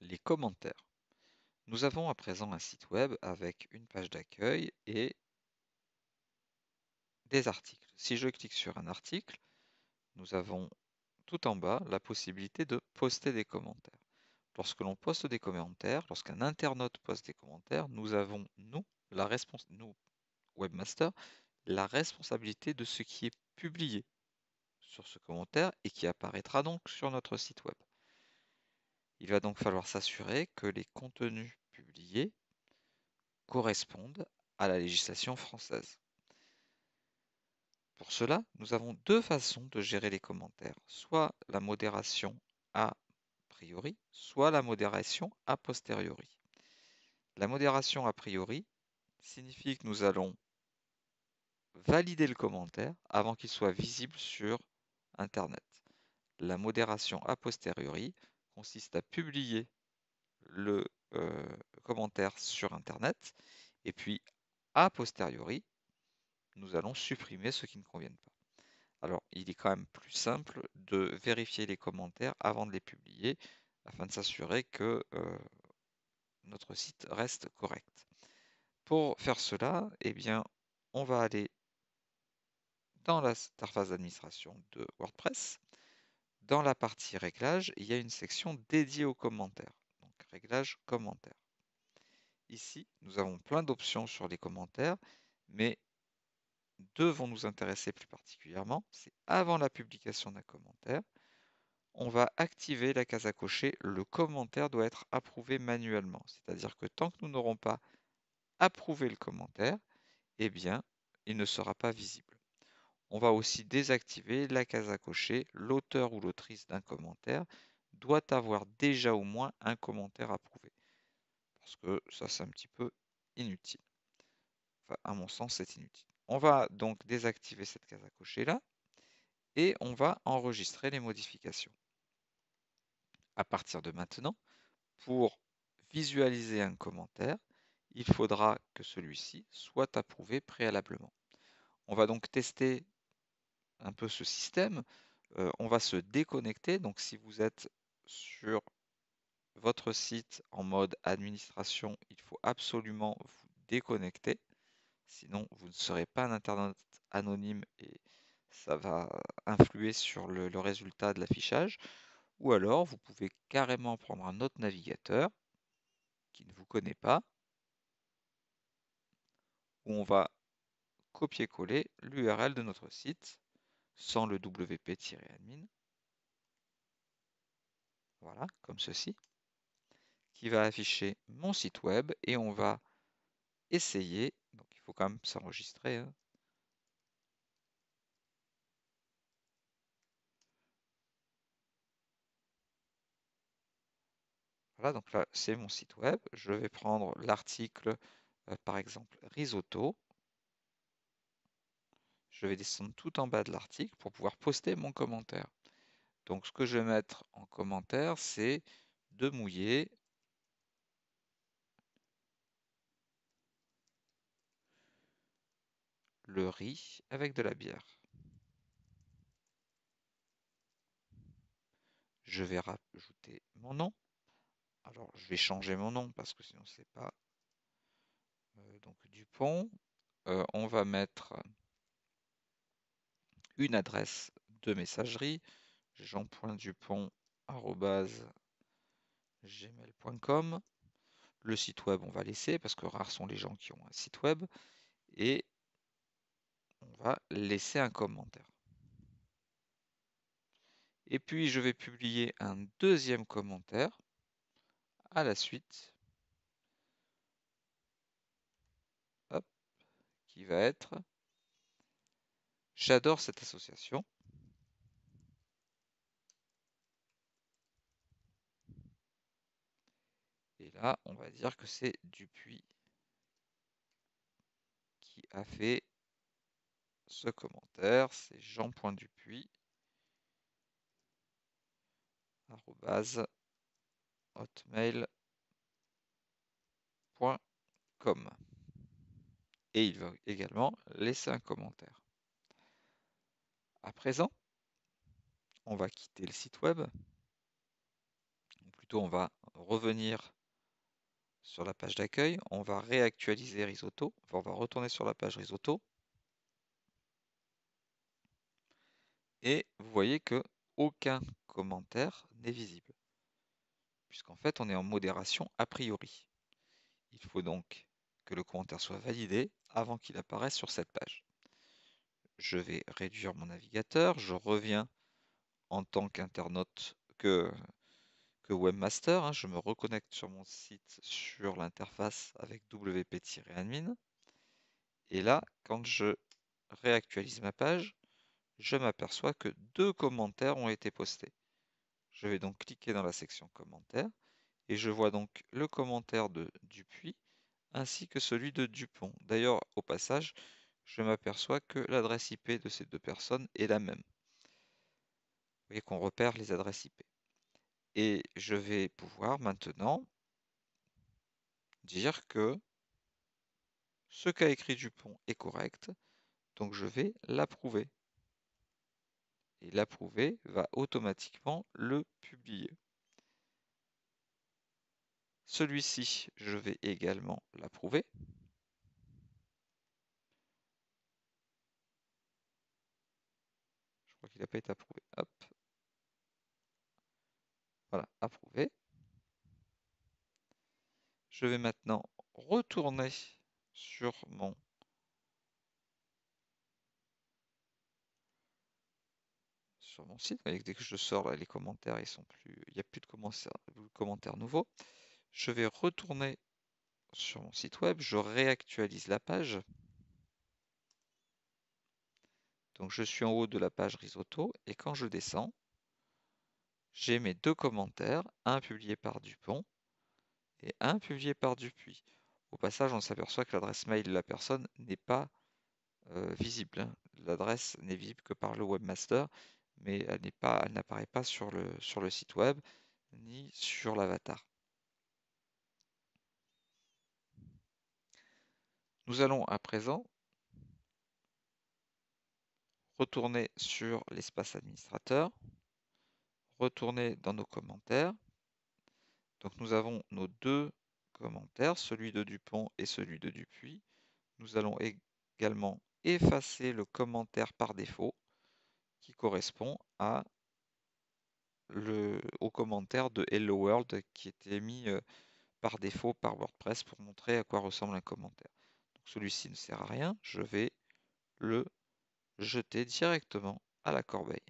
Les commentaires. Nous avons à présent un site web avec une page d'accueil et des articles. Si je clique sur un article, nous avons tout en bas la possibilité de poster des commentaires. Lorsque l'on poste des commentaires, lorsqu'un internaute poste des commentaires, nous avons, nous, la nous, webmaster, la responsabilité de ce qui est publié sur ce commentaire et qui apparaîtra donc sur notre site web. Il va donc falloir s'assurer que les contenus publiés correspondent à la législation française. Pour cela, nous avons deux façons de gérer les commentaires, soit la modération a priori, soit la modération a posteriori. La modération a priori signifie que nous allons valider le commentaire avant qu'il soit visible sur Internet. La modération a posteriori consiste à publier le euh, commentaire sur Internet et puis a posteriori, nous allons supprimer ceux qui ne conviennent pas. Alors, il est quand même plus simple de vérifier les commentaires avant de les publier afin de s'assurer que euh, notre site reste correct. Pour faire cela, eh bien, on va aller dans l'interface d'administration de WordPress dans la partie réglages, il y a une section dédiée aux commentaires. Donc réglages commentaires. Ici, nous avons plein d'options sur les commentaires, mais deux vont nous intéresser plus particulièrement. C'est avant la publication d'un commentaire, on va activer la case à cocher « Le commentaire doit être approuvé manuellement ». C'est-à-dire que tant que nous n'aurons pas approuvé le commentaire, eh bien, il ne sera pas visible. On va aussi désactiver la case à cocher. L'auteur ou l'autrice d'un commentaire doit avoir déjà au moins un commentaire approuvé. Parce que ça, c'est un petit peu inutile. Enfin, à mon sens, c'est inutile. On va donc désactiver cette case à cocher là et on va enregistrer les modifications. À partir de maintenant, pour visualiser un commentaire, il faudra que celui-ci soit approuvé préalablement. On va donc tester un peu ce système, euh, on va se déconnecter. Donc si vous êtes sur votre site en mode administration, il faut absolument vous déconnecter. Sinon, vous ne serez pas un internet anonyme et ça va influer sur le, le résultat de l'affichage. Ou alors, vous pouvez carrément prendre un autre navigateur qui ne vous connaît pas, où on va copier-coller l'URL de notre site sans le wp-admin, voilà, comme ceci, qui va afficher mon site web et on va essayer, donc il faut quand même s'enregistrer, hein. Voilà, donc là, c'est mon site web. Je vais prendre l'article, euh, par exemple, risotto je vais descendre tout en bas de l'article pour pouvoir poster mon commentaire. Donc ce que je vais mettre en commentaire, c'est de mouiller le riz avec de la bière. Je vais rajouter mon nom. Alors, je vais changer mon nom parce que sinon, c'est pas. Euh, donc, Dupont. Euh, on va mettre une adresse de messagerie, jean.dupont.gmail.com. Le site web, on va laisser parce que rares sont les gens qui ont un site web. Et on va laisser un commentaire. Et puis, je vais publier un deuxième commentaire à la suite. qui va être J'adore cette association. Et là, on va dire que c'est Dupuis qui a fait ce commentaire. C'est Jean.dupuis hotmail.com. Et il va également laisser un commentaire. À présent, on va quitter le site web. Ou plutôt, on va revenir sur la page d'accueil. On va réactualiser Risotto. on va retourner sur la page Risotto. Et vous voyez que aucun commentaire n'est visible. Puisqu'en fait, on est en modération a priori. Il faut donc que le commentaire soit validé avant qu'il apparaisse sur cette page je vais réduire mon navigateur, je reviens en tant qu'internaute que, webmaster, hein, je me reconnecte sur mon site sur l'interface avec wp-admin. Et là, quand je réactualise ma page, je m'aperçois que deux commentaires ont été postés. Je vais donc cliquer dans la section commentaires et je vois donc le commentaire de Dupuis ainsi que celui de Dupont. D'ailleurs, au passage, je m'aperçois que l'adresse IP de ces deux personnes est la même. Vous voyez qu'on repère les adresses IP. Et je vais pouvoir maintenant dire que ce qu'a écrit Dupont est correct, donc je vais l'approuver. Et l'approuver va automatiquement le publier. Celui-ci, je vais également l'approuver. Il n'a pas été approuvé. Hop. Voilà, approuvé. Je vais maintenant retourner sur mon sur mon site. Dès que je sors les commentaires, ils sont plus. Il n'y a plus de commentaires nouveaux. Je vais retourner sur mon site web, je réactualise la page. Donc je suis en haut de la page Risotto et quand je descends, j'ai mes deux commentaires, un publié par Dupont et un publié par Dupuis. Au passage, on s'aperçoit que l'adresse mail de la personne n'est pas euh, visible. Hein. L'adresse n'est visible que par le webmaster, mais elle n'apparaît pas sur le site web ni sur l'avatar. Nous allons à présent retourner sur l'espace administrateur, retourner dans nos commentaires. Donc nous avons nos deux commentaires, celui de Dupont et celui de Dupuis. Nous allons également effacer le commentaire par défaut qui correspond au commentaire de Hello World qui était mis euh, par défaut par WordPress pour montrer à quoi ressemble un commentaire. Celui-ci ne sert à rien, je vais le jeter directement à la corbeille.